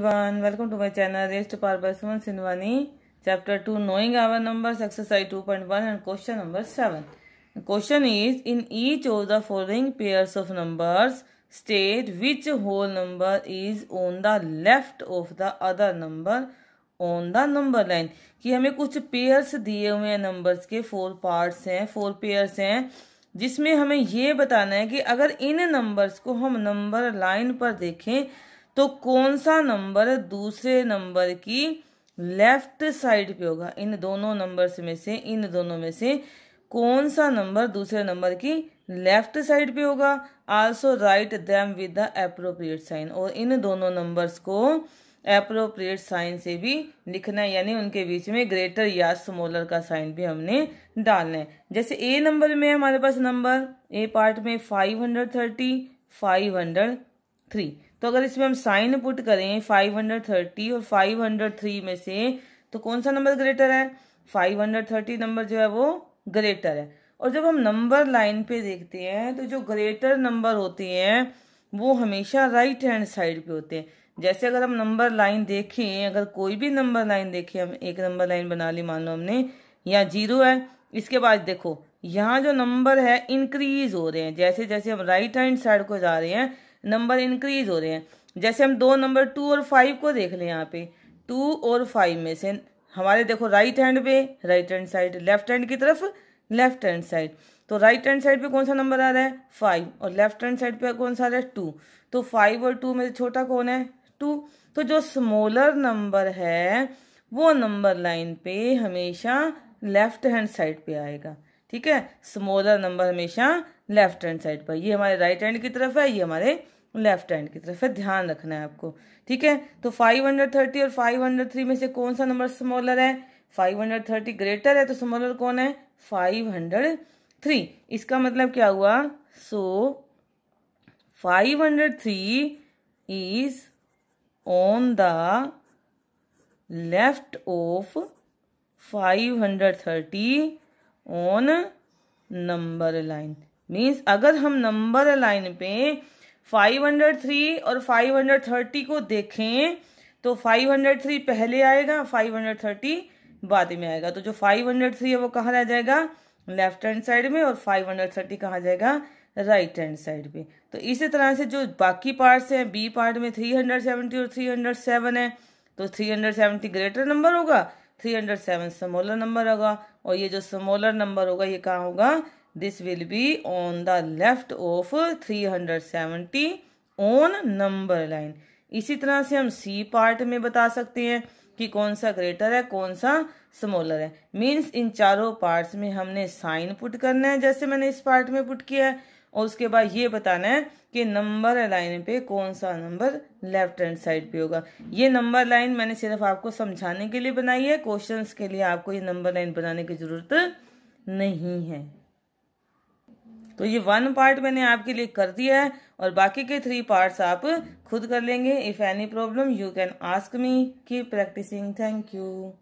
everyone welcome to my channel रेस्ट पार by Suman Sinwani chapter two knowing our numbers exercise two point one and question number seven question is in each of the following pairs of numbers state which whole number is on the left of the other number on the number line कि हमें कुछ pairs दिए हुए हैं numbers के four part हैं four pairs हैं जिसमें हमें ये बताना है कि अगर इन नंबर्स को हम नंबर लाइन पर देखें तो कौन सा नंबर दूसरे नंबर की लेफ्ट साइड पे होगा इन दोनों नंबर में से इन दोनों में से कौन सा नंबर दूसरे नंबर की लेफ्ट साइड पे होगा also write them with the appropriate sign और इन दोनों नंबर्स को अप्रोप्रिएट साइन से भी लिखना है यानी उनके बीच में ग्रेटर या स्मॉलर का साइन भी हमने डालना है जैसे ए नंबर में हमारे पास नंबर ए पार्ट में five hundred thirty five hundred three तो अगर इसमें हम साइन पुट करें 530 और 503 में से तो कौन सा नंबर ग्रेटर है 530 नंबर जो है वो ग्रेटर है और जब हम नंबर लाइन पे देखते हैं तो जो ग्रेटर नंबर होते हैं वो हमेशा राइट हैंड साइड पे होते हैं जैसे अगर हम नंबर लाइन देखें अगर कोई भी नंबर लाइन देखे हम एक नंबर लाइन बना ली मान लो हमने यहाँ जीरो है इसके बाद देखो यहाँ जो नंबर है इंक्रीज हो रहे हैं जैसे जैसे हम राइट हैंड साइड को जा रहे हैं नंबर इंक्रीज हो रहे हैं जैसे हम दो नंबर टू और फाइव को देख लें यहाँ पे टू और फाइव में से हमारे देखो राइट हैंड पे right hand side left hand की तरफ लेफ्ट हैंड साइड तो राइट हैंड साइड पे कौन सा नंबर आ रहा है फाइव और लेफ्ट हैंड साइड पे कौन सा आ रहा है टू तो फाइव और टू में से छोटा कौन है टू तो जो स्मॉलर नंबर है वो नंबर लाइन पे हमेशा लेफ्ट हैंड साइड पे आएगा ठीक है स्मॉलर नंबर हमेशा लेफ्ट हैंड साइड पर ये हमारे राइट हैंड की तरफ है ये हमारे लेफ्ट हैंड की तरफ है ध्यान रखना है आपको ठीक है तो 530 और 503 में से कौन सा नंबर स्मॉलर है 530 ग्रेटर है तो स्मॉलर कौन है 503 इसका मतलब क्या हुआ so so, 503 is on the left of 530 on number line means अगर हम नंबर लाइन पे 503 और 530 को देखें तो 503 पहले आएगा 530 बाद में आएगा तो जो 503 है वो कहाँ रह जाएगा लेफ्ट हैंड साइड में और 530 हंड्रेड थर्टी कहाँ जाएगा राइट हैंड साइड पे तो इसी तरह से जो बाकी पार्ट्स हैं बी पार्ट में 370 और 307 है तो 370 ग्रेटर नंबर होगा three hundred seven smaller number होगा और ये जो समोलर नंबर होगा ये कहाँ होगा this will be on the left of three hundred seventy on number line इसी तरह से हम सी पार्ट में बता सकते हैं कि कौन सा ग्रेटर है कौन सा स्मॉलर है मीन्स इन चारों पार्ट्स में हमने साइन पुट करना है जैसे मैंने इस पार्ट में पुट किया है और उसके बाद ये बताना है कि नंबर लाइन पे कौन सा नंबर लेफ्ट हैंड साइड पे होगा ये नंबर लाइन मैंने सिर्फ आपको समझाने के लिए बनाई है क्वेश्चन के लिए आपको ये नंबर लाइन बनाने की जरूरत नहीं है तो ये वन पार्ट मैंने आपके लिए कर दिया है और बाकी के थ्री पार्ट्स आप खुद कर लेंगे if any problem you can ask me keep practising thank you